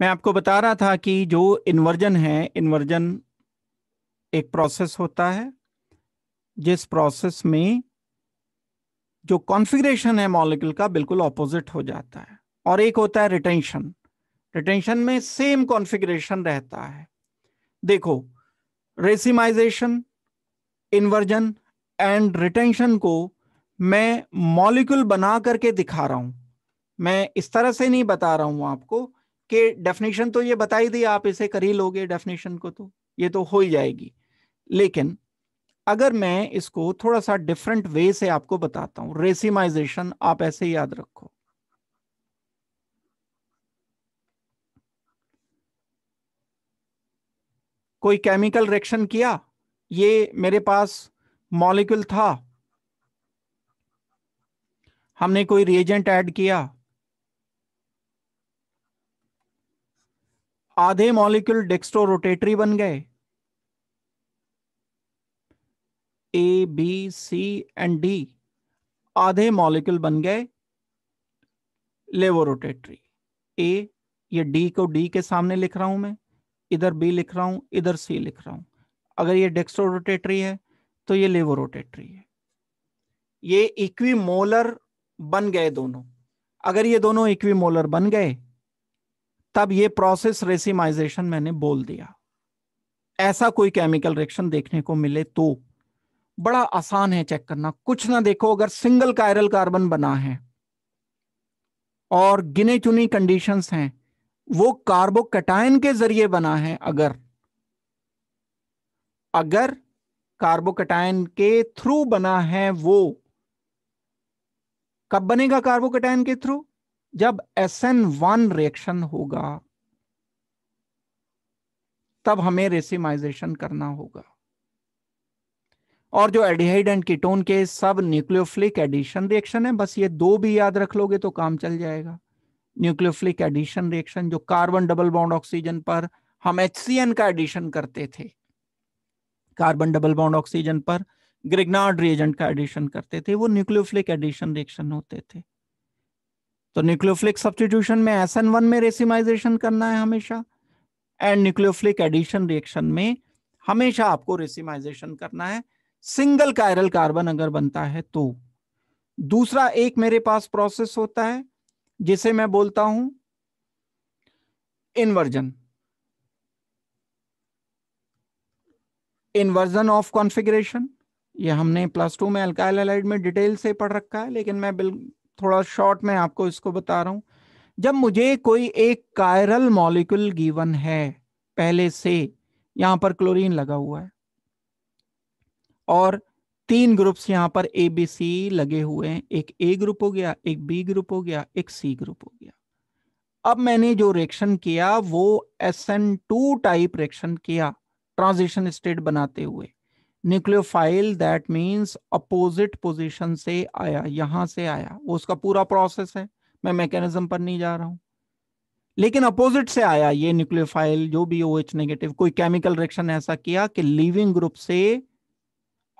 मैं आपको बता रहा था कि जो इन्वर्जन है इन्वर्जन एक प्रोसेस होता है जिस प्रोसेस में जो कॉन्फ़िगरेशन है मॉलिक्यूल का बिल्कुल ऑपोजिट हो जाता है और एक होता है रिटेंशन रिटेंशन में सेम कॉन्फ़िगरेशन रहता है देखो रेसिमाइजेशन इन्वर्जन एंड रिटेंशन को मैं मॉलिक्यूल बना करके दिखा रहा हूं मैं इस तरह से नहीं बता रहा हूं आपको कि डेफिनेशन तो ये बता ही दी आप इसे कर ही लोगे डेफिनेशन को तो ये तो हो ही जाएगी लेकिन अगर मैं इसको थोड़ा सा डिफरेंट वे से आपको बताता हूं रेसिमाइजेशन आप ऐसे याद रखो कोई केमिकल रिएक्शन किया ये मेरे पास मॉलिक्यूल था हमने कोई रिएजेंट ऐड किया आधे मॉलिक्यूल डेक्स्ट्रो रोटेटरी बन गए A B C and D आधे मॉलिक्यूल बन गए लेवोरोटेटरी ए ये डी को डी के सामने लिख रहा हूं मैं इधर बी लिख रहा हूं इधर सी लिख रहा हूं अगर ये डेक्स्ट्रो रोटेटरी है तो ये लेवोरोटेटरी है ये इक्वी मोलर बन गए दोनों अगर ये दोनों इक्वी मोलर बन गए तब ये प्रोसेस रेसिमाइजेशन मैंने बोल दिया ऐसा कोई केमिकल रिएक्शन देखने को मिले तो बड़ा आसान है चेक करना कुछ ना देखो अगर सिंगल कायरल कार्बन बना है और गिने चुनी कंडीशंस हैं वो कार्बोकटाइन के जरिए बना है अगर अगर कार्बोकटाइन के थ्रू बना है वो कब बनेगा कार्बोकटाइन के थ्रू जब एस एन वन रिएक्शन होगा तब हमें रेसिमाइजेशन करना होगा और जो एडिहाइड एंड कीटोन के सब न्यूक्लियोफ्लिक एडिशन रिएक्शन है बस ये दो भी याद रख लोगे तो काम चल जाएगा न्यूक्लियोफ्लिक एडिशन रिएक्शन जो कार्बन डबल बॉन्ड ऑक्सीजन पर हम एच का एडिशन करते थे कार्बन डबल बॉन्ड ऑक्सीजन पर ग्रिग्नार्ड रिएजेंट का एडिशन करते थे वो न्यूक्लियोफ्लिक एडिशन रिएक्शन होते थे तो न्यूक्लियोफ्लिक सब्सटीट्यूशन में एस एन वन में रेसिमाइजेशन करना है हमेशा एंड न्यूक्लियोफ्लिक एडिशन रिएक्शन में हमेशा आपको रेसिमाइजेशन करना है सिंगल कायरल कार्बन अगर बनता है तो दूसरा एक मेरे पास प्रोसेस होता है जिसे मैं बोलता हूं इन्वर्जन इन्वर्जन ऑफ कॉन्फ़िगरेशन ये हमने प्लस टू में अल्काइल एलाइड में डिटेल से पढ़ रखा है लेकिन मैं थोड़ा शॉर्ट में आपको इसको बता रहा हूं जब मुझे कोई एक कायरल मॉलिक्यूल गिवन है पहले से यहां पर क्लोरीन लगा हुआ है और तीन ग्रुप्स यहां पर ए बी सी लगे हुए हैं एक ए ग्रुप हो गया एक बी ग्रुप हो गया एक सी ग्रुप हो गया अब मैंने जो रिएक्शन किया वो S N two type reaction किया ट्रांजिशन स्टेट बनाते हुए nucleophile that means opposite position से आया यहां से आया वो उसका पूरा प्रोसेस है मैं मैकेनिज्म पर नहीं जा रहा हूं लेकिन अपोजिट से आया ये न्यूक्लियोफाइल जो भी ओ एच नेगेटिव कोई केमिकल रिएक्शन ऐसा किया कि लीविंग ग्रुप से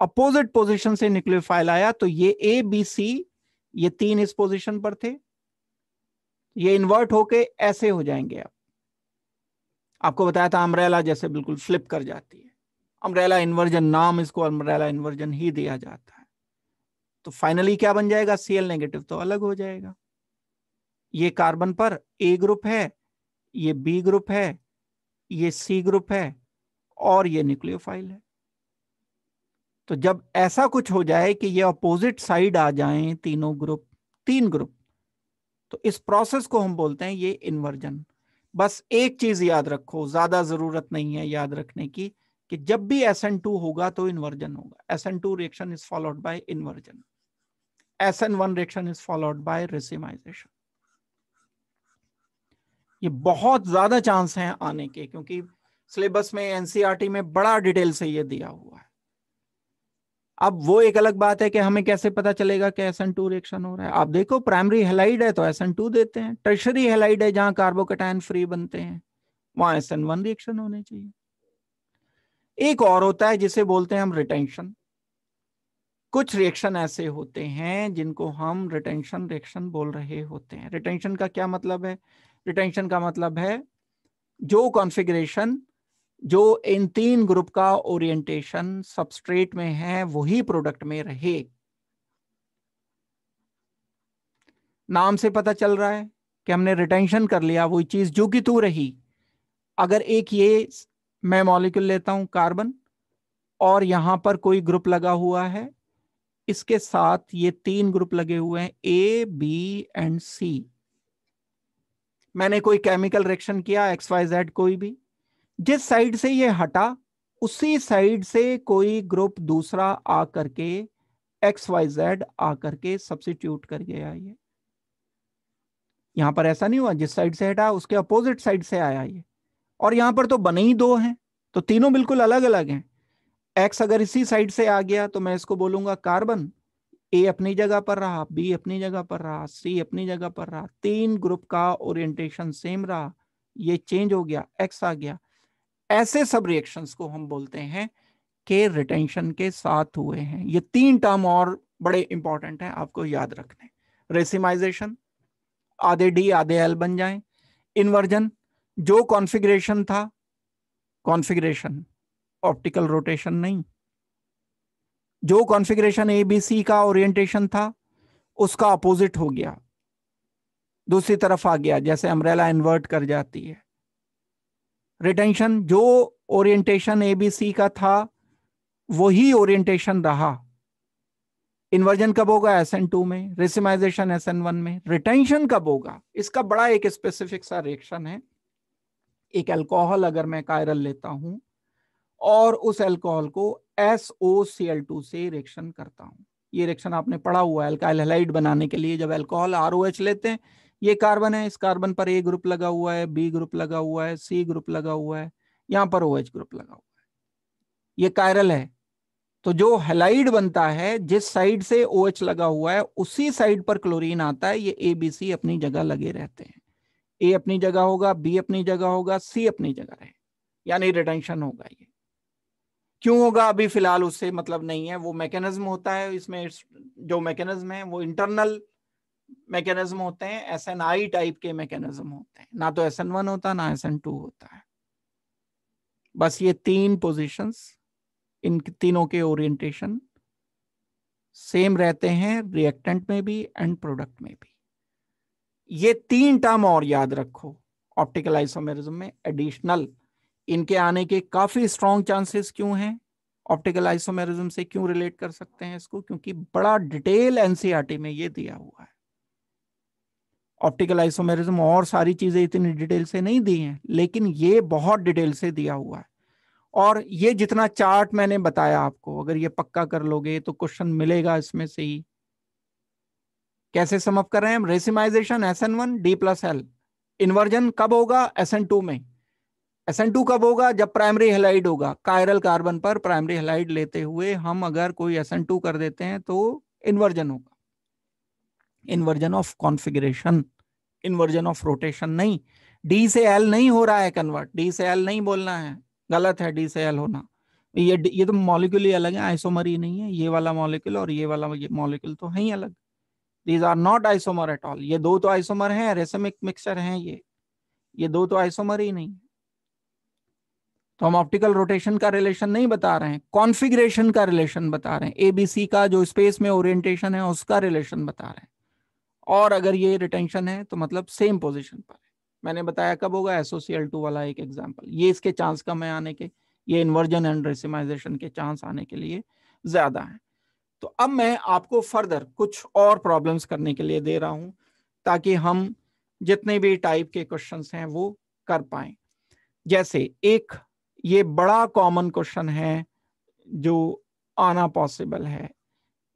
अपोजिट पोजीशन से न्यूक्लियोफाइल आया तो ये ए बी सी ये तीन इस पोजीशन पर थे ये इन्वर्ट होके ऐसे हो जाएंगे आप आपको बताया था अम्ब्रेला जैसे बिल्कुल फ्लिप कर जाती है अम्ब्रेला इन्वर्जन नाम इसको अम्ब्रेला इन्वर्जन ही दिया जाता है तो फाइनली क्या बन जाएगा एल नेगेटिव तो अलग हो जाएगा ये कार्बन पर ए ग्रुप है ये बी ग्रुप है ये सी ग्रुप है और ये न्यूक्लियोफाइल है तो जब ऐसा कुछ हो जाए कि ये अपोजिट साइड आ जाएं तीनों ग्रुप तीन ग्रुप तो इस प्रोसेस को हम बोलते हैं ये इन्वर्जन बस एक चीज याद रखो ज्यादा जरूरत नहीं है याद रखने की कि जब भी एस एन टू होगा तो इन्वर्जन होगा S N two reaction is followed by inversion S N one reaction is followed by racemisation ये बहुत ज्यादा चांस हैं आने के क्योंकि सिलेबस में एनसीईआरटी e में बड़ा डिटेल से ये दिया हुआ है अब वो एक अलग बात है कि हमें कैसे पता चलेगा कि एस टू रिएक्शन हो रहा है आप देखो प्राइमरी हेलाइड है तो एस टू देते हैं टर्शरी हेलाइड है जहां कार्बोकटाइन फ्री बनते हैं वहां एस वन रिएक्शन होने चाहिए एक और होता है जिसे बोलते हैं हम रिटेंशन कुछ रिएक्शन ऐसे होते हैं जिनको हम रिटेंशन रिएक्शन बोल रहे होते हैं रिटेंशन का क्या मतलब है रिटेंशन का मतलब है जो कॉन्फ़िगरेशन जो इन तीन ग्रुप का ओरिएंटेशन सबस्ट्रेट में है वही प्रोडक्ट में रहे नाम से पता चल रहा है कि हमने रिटेंशन कर लिया वही चीज जो कि तू रही अगर एक ये मैं मॉलिक्यूल लेता हूं कार्बन और यहां पर कोई ग्रुप लगा हुआ है इसके साथ ये तीन ग्रुप लगे हुए हैं ए बी एंड सी मैंने कोई केमिकल रिएक्शन किया एक्स वाई जेड कोई भी जिस साइड से ये हटा उसी साइड से कोई ग्रुप दूसरा आ करके एक्स वाई जेड आ करके सब्सिट्यूट कर गया ये यहां पर ऐसा नहीं हुआ जिस साइड से हटा उसके अपोजिट साइड से आया ये और यहां पर तो बने ही दो हैं तो तीनों बिल्कुल अलग अलग हैं एक्स अगर इसी साइड से आ गया तो मैं इसको बोलूंगा कार्बन ए अपनी जगह पर रहा बी अपनी जगह पर रहा सी अपनी जगह पर रहा तीन ग्रुप का ओरिएंटेशन सेम रहा ये चेंज हो गया एक्स आ गया ऐसे सब रिएक्शंस को हम बोलते हैं के रिटेंशन के साथ हुए हैं ये तीन टर्म और बड़े इंपॉर्टेंट हैं आपको याद रखने रेसिमाइजेशन आधे डी आधे एल बन जाए इन्वर्जन जो कॉन्फ़िगरेशन था कॉन्फ़िगरेशन ऑप्टिकल रोटेशन नहीं जो कॉन्फ़िगरेशन ए बी सी का ओरिएंटेशन था उसका अपोजिट हो गया दूसरी तरफ आ गया जैसे अम्ब्रेला इन्वर्ट कर जाती है रिटेंशन जो ओरिएंटेशन ए बी सी का था वही ओरिएंटेशन रहा इन्वर्जन कब होगा एस एन टू में रिसिमाइजेशन एस एन वन में रिटेंशन कब होगा इसका बड़ा एक स्पेसिफिक सा रिएक्शन है एक अल्कोहल अगर मैं कायरल लेता हूं और उस अल्कोहल को S O C L two से रिएक्शन करता हूं ये रिएक्शन आपने पढ़ा हुआ है अल्काइल हैलाइड बनाने के लिए जब अल्कोहल आर ओ एच लेते हैं ये कार्बन है इस कार्बन पर ए ग्रुप लगा हुआ है बी ग्रुप लगा हुआ है सी ग्रुप लगा हुआ है यहाँ पर ओ एच ग्रुप लगा हुआ है ये कायरल है तो जो हेलाइड बनता है जिस साइड से ओ OH लगा हुआ है उसी साइड पर क्लोरीन आता है ये ए बी सी अपनी जगह लगे रहते हैं ए अपनी जगह होगा बी अपनी जगह होगा सी अपनी जगह है यानी रिटेंशन होगा ये क्यों होगा अभी फिलहाल उससे मतलब नहीं है वो मैकेनिज्म होता है इसमें जो मैकेनिज्म है वो इंटरनल मैकेनिज्म होते हैं एस एन आई टाइप के मैकेनिज्म होते हैं ना तो एस एन वन होता ना एस एन टू होता है बस ये तीन पोजीशंस इन तीनों के ओरिएंटेशन सेम रहते हैं रिएक्टेंट में भी एंड प्रोडक्ट में भी ये तीन टर्म और याद रखो ऑप्टिकल आइसोमेरिज्म में एडिशनल इनके आने के काफी स्ट्रॉन्ग चांसेस क्यों हैं ऑप्टिकल आइसोमेरिज्म से क्यों रिलेट कर सकते हैं इसको क्योंकि बड़ा डिटेल एनसीआरटी e में ये दिया हुआ है ऑप्टिकल आइसोमेरिज्म और सारी चीजें इतनी डिटेल से नहीं दी हैं लेकिन ये बहुत डिटेल से दिया हुआ है और ये जितना चार्ट मैंने बताया आपको अगर ये पक्का कर लोगे तो क्वेश्चन मिलेगा इसमें से ही कैसे समअप कर रहे हैं racemisation S N one D plus L inversion कब होगा एस एन टू में एस एन टू कब होगा जब प्राइमरी हेलाइड होगा कायरल कार्बन पर प्राइमरी हेलाइड लेते हुए हम अगर कोई एस एन टू कर देते हैं तो इन्वर्जन होगा inversion of configuration inversion of rotation नहीं डी से एल नहीं हो रहा है कन्वर्ट डी से एल नहीं बोलना है गलत है डी से एल होना ये ये तो मॉलिक्यूल ही अलग है आइसोमरी नहीं है ये वाला मॉलिक्यूल और ये वाला मॉलिक्यूल तो है ही अलग these are not isomer at all ये दो तो आइसोमर हैं रेसमिक मिक्सचर हैं ये ये दो तो आइसोमर ही नहीं तो हम ऑप्टिकल रोटेशन का रिलेशन नहीं बता रहे हैं कॉन्फिग्रेशन का रिलेशन बता रहे हैं एबीसी का जो स्पेस में ओरिएंटेशन है उसका रिलेशन बता रहे हैं और अगर ये रिटेंशन है तो मतलब सेम पोजिशन पर है मैंने बताया कब होगा एसोसियल टू वाला एक एग्जाम्पल ये इसके चांस कम है आने के ये इन्वर्जन एंड रेसिमाइजेशन के चांस आने के लिए ज्यादा है तो अब मैं आपको फर्दर कुछ और प्रॉब्लम्स करने के लिए दे रहा हूं ताकि हम जितने भी टाइप के क्वेश्चन हैं वो कर पाए जैसे एक ये बड़ा कॉमन क्वेश्चन है जो आना पॉसिबल है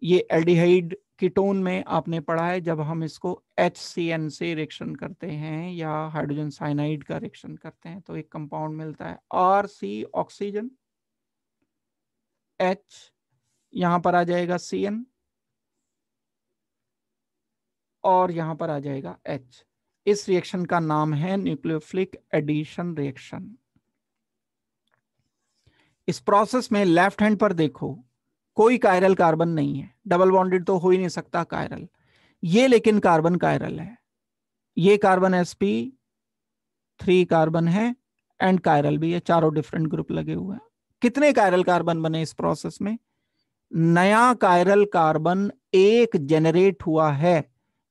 ये एल्डिहाइड कीटोन में आपने पढ़ा है जब हम इसको एच से रिएक्शन करते हैं या हाइड्रोजन साइनाइड का रिएक्शन करते हैं तो एक कंपाउंड मिलता है आर सी ऑक्सीजन एच यहां पर आ जाएगा सी एन और यहां पर आ जाएगा एच इस रिएक्शन का नाम है न्यूक्लियोफ्लिक एडिशन रिएक्शन इस प्रोसेस में लेफ्ट हैंड पर देखो कोई कायरल कार्बन नहीं है डबल बॉन्डेड तो हो ही नहीं सकता कायरल ये लेकिन कार्बन कायरल है ये carbon S P three carbon है एंड कायरल भी है चारों डिफरेंट ग्रुप लगे हुए हैं कितने कायरल कार्बन बने इस प्रोसेस में नया कायरल कार्बन एक जनरेट हुआ है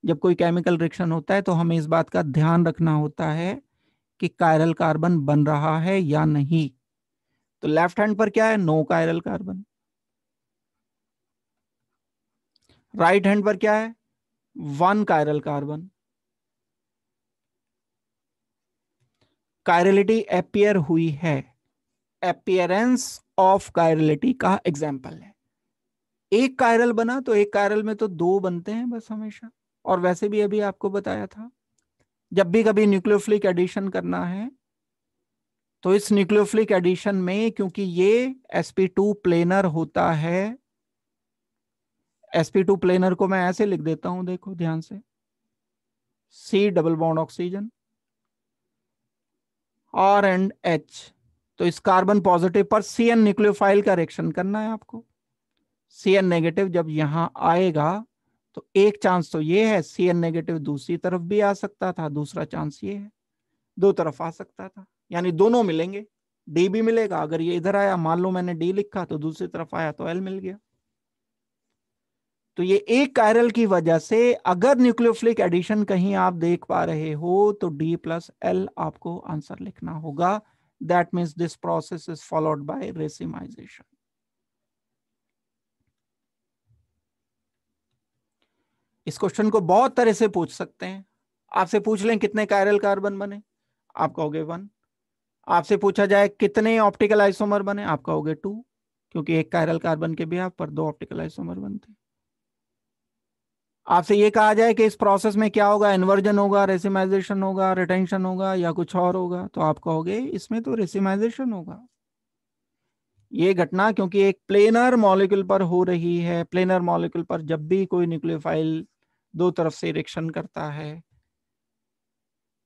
जब कोई केमिकल रिएक्शन होता है तो हमें इस बात का ध्यान रखना होता है कि कायरल कार्बन बन रहा है या नहीं तो लेफ्ट हैंड पर क्या है no chiral carbon right hand पर क्या है one chiral carbon chirality appear हुई है अपियरेंस ऑफ कायरलिटी का एग्जाम्पल है एक कायरल बना तो एक कायरल में तो दो बनते हैं बस हमेशा और वैसे भी अभी आपको बताया था जब भी कभी न्यूक्लियोफ्लिक एडिशन करना है तो इस न्यूक्लियोफ्लिक एडिशन में क्योंकि ये sp2 प्लेनर होता है sp2 प्लेनर को मैं ऐसे लिख देता हूं देखो ध्यान से C double bond oxygen R and H तो इस कार्बन पॉजिटिव पर सी एन न्यूक्लियोफाइल का रिएक्शन करना है आपको सी एन नेगेटिव जब यहाँ आएगा तो एक चांस तो ये है सी एन नेगेटिव दूसरी तरफ भी आ सकता था दूसरा चांस ये है दो तरफ आ सकता था यानी दोनों मिलेंगे डी भी मिलेगा अगर ये इधर आया मान लो मैंने डी लिखा तो दूसरी तरफ आया तो एल मिल गया तो ये एक कायरल की वजह से अगर न्यूक्लियोफ्लिक एडिशन कहीं आप देख पा रहे हो तो डी प्लस एल आपको आंसर लिखना होगा that means this process is followed by racemisation इस क्वेश्चन को बहुत तरह से पूछ सकते हैं आपसे पूछ लें कितने कायरल कार्बन बने आप कहोगे वन आपसे पूछा जाए कितने ऑप्टिकल आइसोमर बने आप कहोगे टू क्योंकि एक कायरल कार्बन के भी आप पर दो ऑप्टिकल आइसोमर बनते आपसे ये कहा जाए कि इस प्रोसेस में क्या होगा इन्वर्जन होगा रेसिमाइजेशन होगा रिटेंशन होगा या कुछ और होगा तो आप कहोगे इसमें तो रेसिमाइजेशन होगा ये घटना क्योंकि एक प्लेनर मॉलिक्यूल पर हो रही है प्लेनर मॉलिक्यूल पर जब भी कोई न्यूक्लियोफाइल दो तरफ से इरेक्शन करता है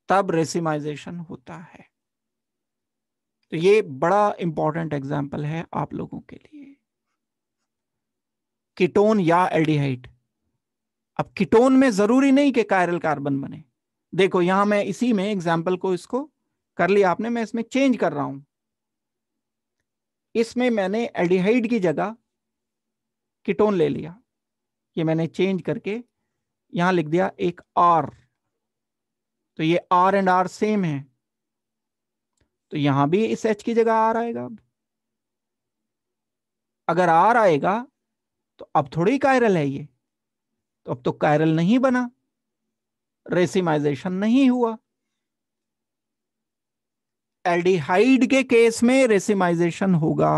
तब रेसिमाइजेशन होता है तो ये बड़ा इंपॉर्टेंट एग्जाम्पल है आप लोगों के लिए किटोन या एल्डिहाइड अब किटोन में जरूरी नहीं कि कायरल कार्बन बने देखो यहां मैं इसी में एग्जाम्पल को इसको कर लिया आपने मैं इसमें चेंज कर रहा हूं इसमें मैंने एल्डिहाइड की जगह किटोन ले लिया ये मैंने चेंज करके यहां लिख दिया एक आर तो ये आर एंड आर सेम है तो यहां भी इस एच की जगह आर आएगा अब अगर आर आएगा तो अब थोड़ी कायरल है ये तो अब तो कायरल नहीं बना रेसिमाइजेशन नहीं हुआ एल्डिहाइड के केस में रेसिमाइजेशन होगा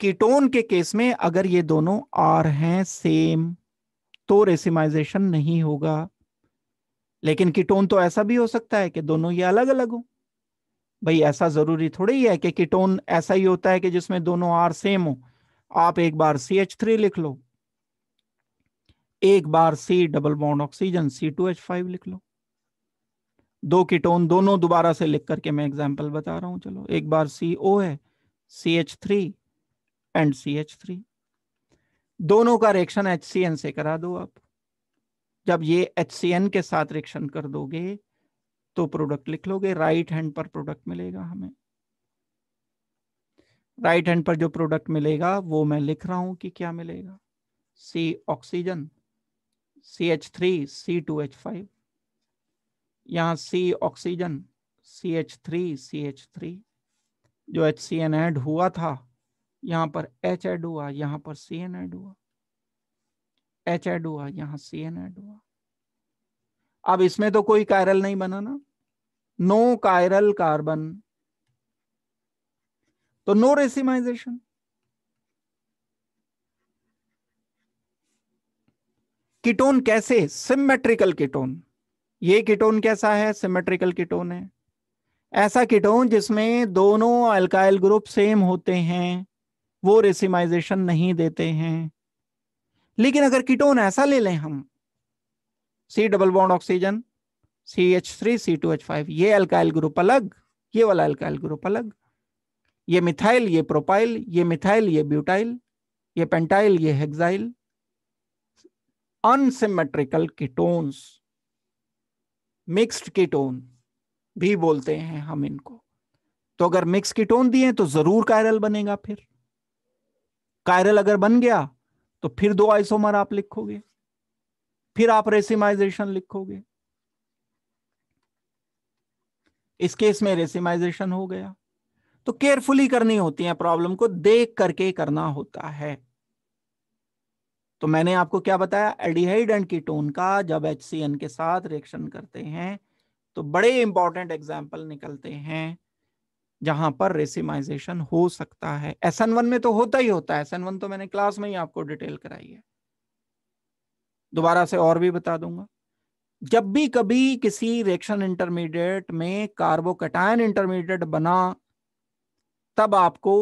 कीटोन के केस में अगर ये दोनों आर हैं सेम तो रेसिमाइजेशन नहीं होगा लेकिन कीटोन तो ऐसा भी हो सकता है कि दोनों ये अलग अलग हो भाई ऐसा जरूरी थोड़ी है कि कीटोन ऐसा ही होता है कि जिसमें दोनों आर सेम हो आप एक बार सी एच थ्री लिख लो एक बार C double bond oxygen C two H five लिख लो दो कीटोन दोनों दोबारा से लिख करके मैं एग्जाम्पल बता रहा हूं चलो एक बार सी ओ है C H three and C H three दोनों का रिएक्शन एच से करा दो आप जब ये एच के साथ रिएक्शन कर दोगे तो प्रोडक्ट लिख लोगे राइट हैंड पर प्रोडक्ट मिलेगा हमें राइट हैंड पर जो प्रोडक्ट मिलेगा वो मैं लिख रहा हूं कि क्या मिलेगा C oxygen C H three C two H five यहां C oxygen C H three C H three जो एच सी एन एड हुआ था यहां पर एच एड हुआ यहां पर सी एन एड हुआ एच एड हुआ यहां सी एन एड हुआ अब इसमें तो कोई कायरल नहीं बना ना नो कायरल कार्बन तो नो रेसिमाइजेशन कीटोन कैसे सिमेट्रिकल कीटोन ये कीटोन कैसा है सिमेट्रिकल कीटोन है ऐसा कीटोन जिसमें दोनों अल्काइल ग्रुप सेम होते हैं वो रेसिमाइजेशन नहीं देते हैं लेकिन अगर कीटोन ऐसा ले लें हम C double bond oxygen C H three C two H five ये अल्काइल ग्रुप अलग ये वाला अल्काइल ग्रुप अलग ये मिथाइल ये प्रोपाइल ये मिथाइल ये ब्यूटाइल ये पेंटाइल ये hexyl unsymmetrical ketones mixed ketone भी बोलते हैं हम इनको तो अगर मिक्स कीटोन दिए तो जरूर कायरल बनेगा फिर कायरल अगर बन गया तो फिर दो आइसोमर आप लिखोगे फिर आप रेसिमाइजेशन लिखोगे इस केस में रेसिमाइजेशन हो गया तो केयरफुली करनी होती है प्रॉब्लम को देख करके करना होता है तो मैंने आपको क्या बताया एडिहाइड एंड कीटोन का जब एच के साथ रिएक्शन करते हैं तो बड़े इंपॉर्टेंट एग्जाम्पल निकलते हैं जहां पर रेसिमाइजेशन हो सकता है एस एन वन में तो होता ही होता है एस एन वन तो मैंने क्लास में ही आपको डिटेल कराई है दोबारा से और भी बता दूंगा जब भी कभी किसी रिएक्शन इंटरमीडिएट में कार्बोकटायन इंटरमीडिएट बना तब आपको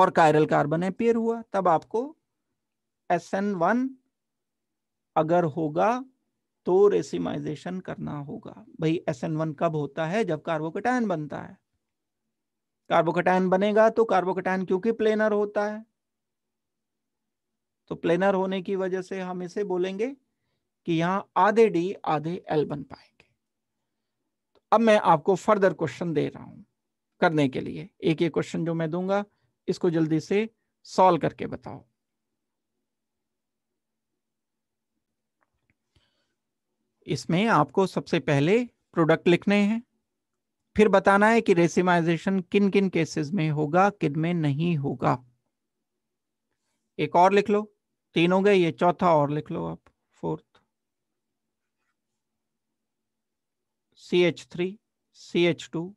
और कायरल कार्बन एपियर हुआ तब आपको एस एन वन अगर होगा तो रेसिमाइजेशन करना होगा भाई एस एन वन कब होता है जब कार्बोकटायन बनता है कार्बोकेटाइन बनेगा तो कार्बोकेटाइन क्योंकि प्लेनर होता है तो प्लेनर होने की वजह से हम इसे बोलेंगे कि यहां आधे डी आधे एल बन पाएंगे तो अब मैं आपको फर्दर क्वेश्चन दे रहा हूं करने के लिए एक एक क्वेश्चन जो मैं दूंगा इसको जल्दी से सॉल्व करके बताओ इसमें आपको सबसे पहले प्रोडक्ट लिखने हैं फिर बताना है कि रेसिमाइजेशन किन किन केसेस में होगा किन में नहीं होगा एक और लिख लो तीन हो गए ये चौथा और लिख लो आप fourth C H three C H two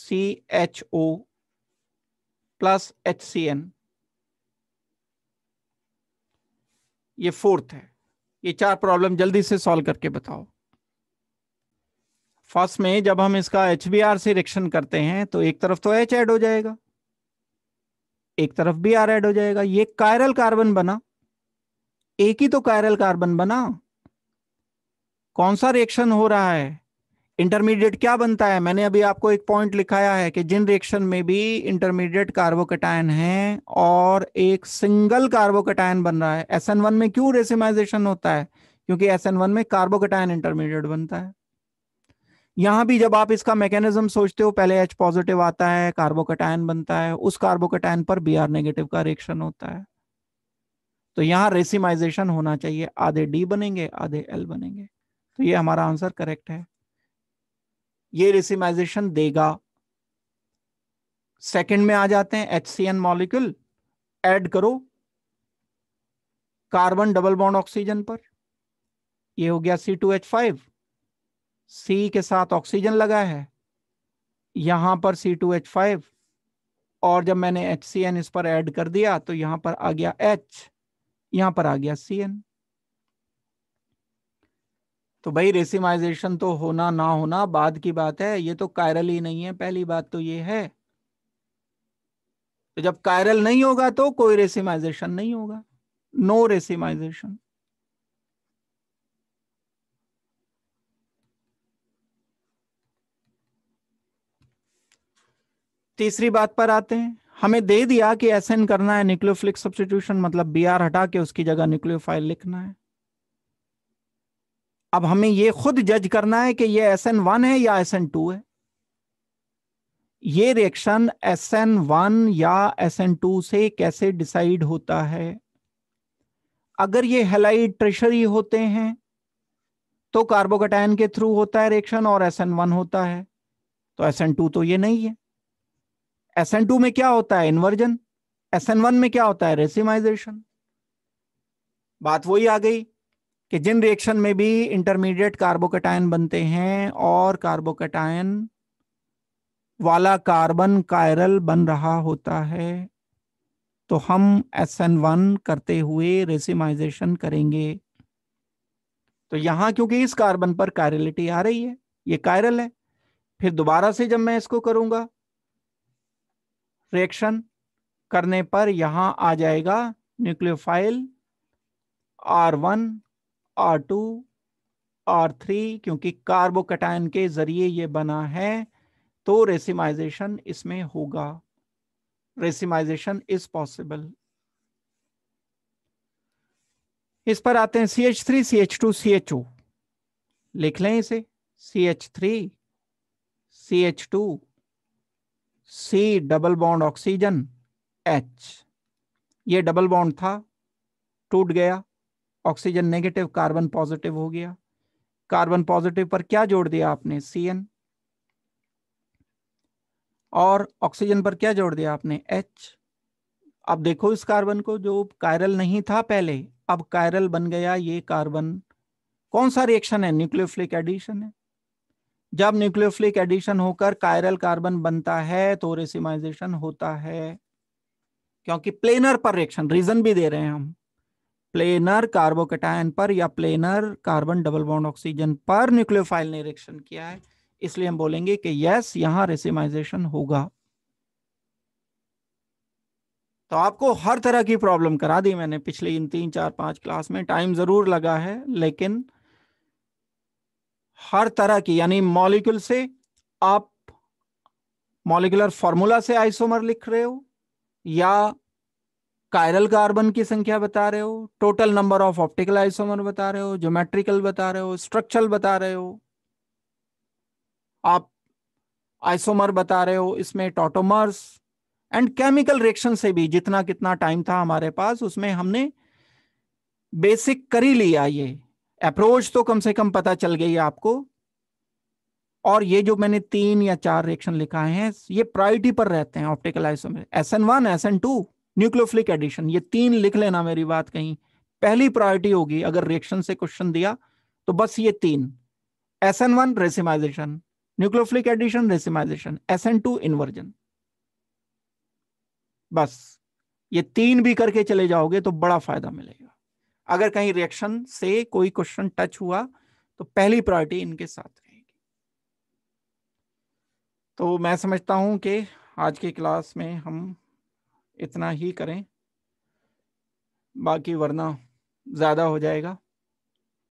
C H O plus H C N ये फोर्थ है ये चार प्रॉब्लम जल्दी से सॉल्व करके बताओ फर्स्ट में जब हम इसका एच बी आर से रिएक्शन करते हैं तो एक तरफ तो एच ऐड हो जाएगा एक तरफ बी आर एड हो जाएगा ये कायरल कार्बन बना एक ही तो कायरल कार्बन बना कौन सा रिएक्शन हो रहा है इंटरमीडिएट क्या बनता है मैंने अभी आपको एक पॉइंट लिखाया है कि जिन रिएक्शन में भी इंटरमीडिएट कार्बोकेटायन है और एक सिंगल कार्बोकेटायन बन रहा है एस में क्यों रेसिमाइजेशन होता है क्योंकि एस में कार्बोकेटायन इंटरमीडिएट बनता है यहां भी जब आप इसका मैकेनिज्म सोचते हो पहले एच पॉजिटिव आता है कार्बोकटायन बनता है उस कार्बोकटायन पर बी आर नेगेटिव का रिएक्शन होता है तो यहां रेसिमाइजेशन होना चाहिए आधे डी बनेंगे आधे एल बनेंगे तो ये हमारा आंसर करेक्ट है ये रेसिमाइजेशन देगा सेकंड में आ जाते हैं H C N molecule add करो कार्बन डबल बॉन्ड ऑक्सीजन पर ये हो गया C two H five C के साथ ऑक्सीजन लगा है यहाँ पर सी टू एच फाइव और जब मैंने एच सी एन इस पर ऐड कर दिया तो यहाँ पर आ गया एच यहाँ पर आ गया सी एन तो भाई रेसिमाइजेशन तो होना ना होना बाद की बात है ये तो कायरल ही नहीं है पहली बात तो ये है तो जब कायरल नहीं होगा तो कोई रेसिमाइजेशन नहीं होगा नो रेसिमाइजेशन तीसरी बात पर आते हैं हमें दे दिया कि एस एन करना है न्यूक्लियोफिलिक सब्सटीट्यूशन मतलब बी आर हटा के उसकी जगह न्यूक्लियोफाइल लिखना है अब हमें ये खुद जज करना है कि ये एस एन वन है या एस एन टू है ये रिएक्शन एस एन वन या एस एन टू से कैसे डिसाइड होता है अगर ये हेलाइड ट्रेशरी होते हैं तो कार्बोकटाइन के थ्रू होता है रिएक्शन और एस एन वन होता है तो एस एन टू तो ये नहीं है एस एन टू में क्या होता है इन्वर्जन एस एन वन में क्या होता है रेसिमाइजेशन बात वही आ गई कि जिन रिएक्शन में भी इंटरमीडिएट कार्बोकेटायन बनते हैं और कार्बोकेटायन वाला कार्बन कायरल बन रहा होता है तो हम एस एन वन करते हुए रेसिमाइजेशन करेंगे तो यहां क्योंकि इस कार्बन पर कायरलिटी आ रही है ये कायरल है फिर दोबारा से जब मैं इसको करूंगा रिएक्शन करने पर यहाँ आ जाएगा nucleophile R one R two R three क्योंकि कार्बोकटायन के जरिए ये बना है तो रेसिमाइजेशन इसमें होगा रेसिमाइजेशन इज पॉसिबल इस पर आते हैं C H three C H two C H O लिख लें इसे C H three C H two C double bond oxygen H ये डबल बॉन्ड था टूट गया ऑक्सीजन नेगेटिव कार्बन पॉजिटिव हो गया कार्बन पॉजिटिव पर क्या जोड़ दिया आपने सी एन और ऑक्सीजन पर क्या जोड़ दिया आपने एच अब देखो इस कार्बन को जो कायरल नहीं था पहले अब कायरल बन गया ये कार्बन कौन सा रिएक्शन है न्यूक्लियोफिलिक एडिशन है जब न्यूक्लियोफिलिक एडिशन होकर कायरल कार्बन बनता है तो रेसिमाइजेशन होता है क्योंकि प्लेनर पर रिएक्शन रीजन भी दे रहे हैं हम प्लेनर कार्बोकेटायन पर या planar carbon double bond oxygen पर न्यूक्लियोफाइल ने रिएक्शन किया है इसलिए हम बोलेंगे कि यस यहां रेसिमाइजेशन होगा तो आपको हर तरह की प्रॉब्लम करा दी मैंने पिछले इन तीन चार पांच क्लास में टाइम जरूर लगा है लेकिन हर तरह की यानी मॉलिक्यूल से आप मॉलिकुलर फॉर्मूला से आइसोमर लिख रहे हो या कायरल कार्बन की संख्या बता रहे हो total number of optical isomer बता रहे हो ज्योमेट्रिकल बता रहे हो स्ट्रक्चरल बता रहे हो आप आइसोमर बता रहे हो इसमें टोटोमर्स एंड केमिकल रिएक्शन से भी जितना कितना टाइम था हमारे पास उसमें हमने बेसिक करी लिया ये अप्रोच तो कम से कम पता चल गई आपको और ये जो मैंने तीन या चार रिएक्शन लिखा है ये प्रायोरिटी पर रहते हैं ऑप्टिकल में S N one S N two nucleophilic addition ये तीन लिख लेना मेरी बात कहीं पहली प्रायोरिटी होगी अगर रिएक्शन से क्वेश्चन दिया तो बस ये तीन S N one racemisation nucleophilic addition racemisation S N two inversion बस ये तीन भी करके चले जाओगे तो बड़ा फायदा मिलेगा अगर कहीं रिएक्शन से कोई क्वेश्चन टच हुआ तो पहली प्रायोरिटी इनके साथ रहेगी तो मैं समझता हूं कि आज के क्लास में हम इतना ही करें बाकी वरना ज़्यादा हो जाएगा